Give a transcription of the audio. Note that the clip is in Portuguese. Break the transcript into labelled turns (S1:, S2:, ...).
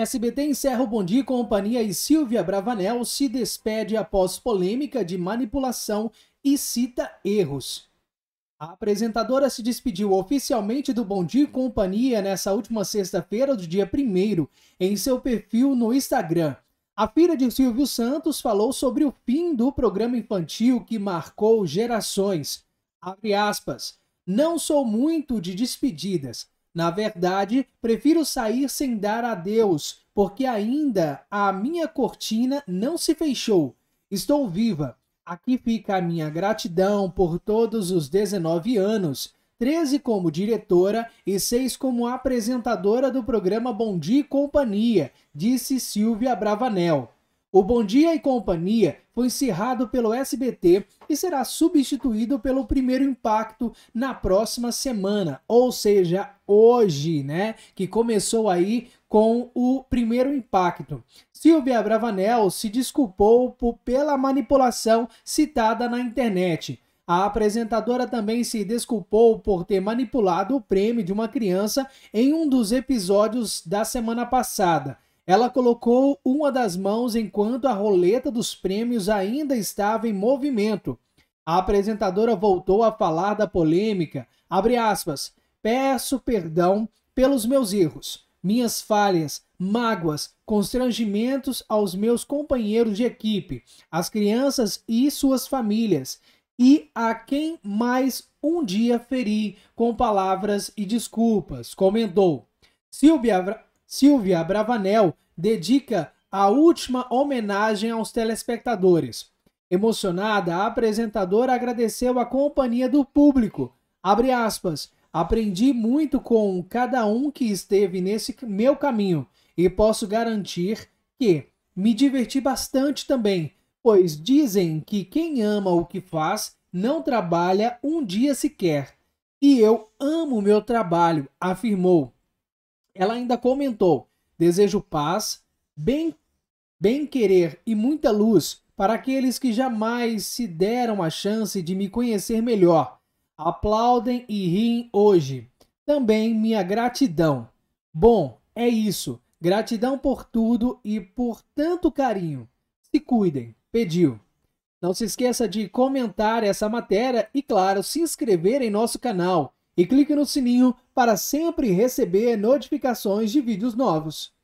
S1: SBT encerra o Bom Dia e Companhia e Silvia Bravanel se despede após polêmica de manipulação e cita erros. A apresentadora se despediu oficialmente do Bom Dia e Companhia nessa última sexta-feira do dia 1 em seu perfil no Instagram. A filha de Silvio Santos falou sobre o fim do programa infantil que marcou gerações. Abre aspas. Não sou muito de despedidas na verdade, prefiro sair sem dar adeus, porque ainda a minha cortina não se fechou. Estou viva. Aqui fica a minha gratidão por todos os 19 anos. 13 como diretora e 6 como apresentadora do programa Bom Dia e Companhia, disse Silvia Bravanel. O Bom Dia e Companhia foi encerrado pelo SBT e será substituído pelo Primeiro Impacto na próxima semana, ou seja, hoje, né? Que começou aí com o Primeiro Impacto. Silvia Bravanel se desculpou por, pela manipulação citada na internet. A apresentadora também se desculpou por ter manipulado o prêmio de uma criança em um dos episódios da semana passada. Ela colocou uma das mãos enquanto a roleta dos prêmios ainda estava em movimento. A apresentadora voltou a falar da polêmica. Aspas, Peço perdão pelos meus erros, minhas falhas, mágoas, constrangimentos aos meus companheiros de equipe, às crianças e suas famílias, e a quem mais um dia feri com palavras e desculpas, comentou. Silvia Silvia Bravanel dedica a última homenagem aos telespectadores. Emocionada, a apresentadora agradeceu a companhia do público. Abre aspas. Aprendi muito com cada um que esteve nesse meu caminho e posso garantir que me diverti bastante também, pois dizem que quem ama o que faz não trabalha um dia sequer. E eu amo meu trabalho, afirmou. Ela ainda comentou: desejo paz, bem, bem querer e muita luz para aqueles que jamais se deram a chance de me conhecer melhor. Aplaudem e riem hoje. Também minha gratidão. Bom, é isso. Gratidão por tudo e por tanto carinho. Se cuidem, pediu. Não se esqueça de comentar essa matéria e, claro, se inscrever em nosso canal e clique no sininho para sempre receber notificações de vídeos novos.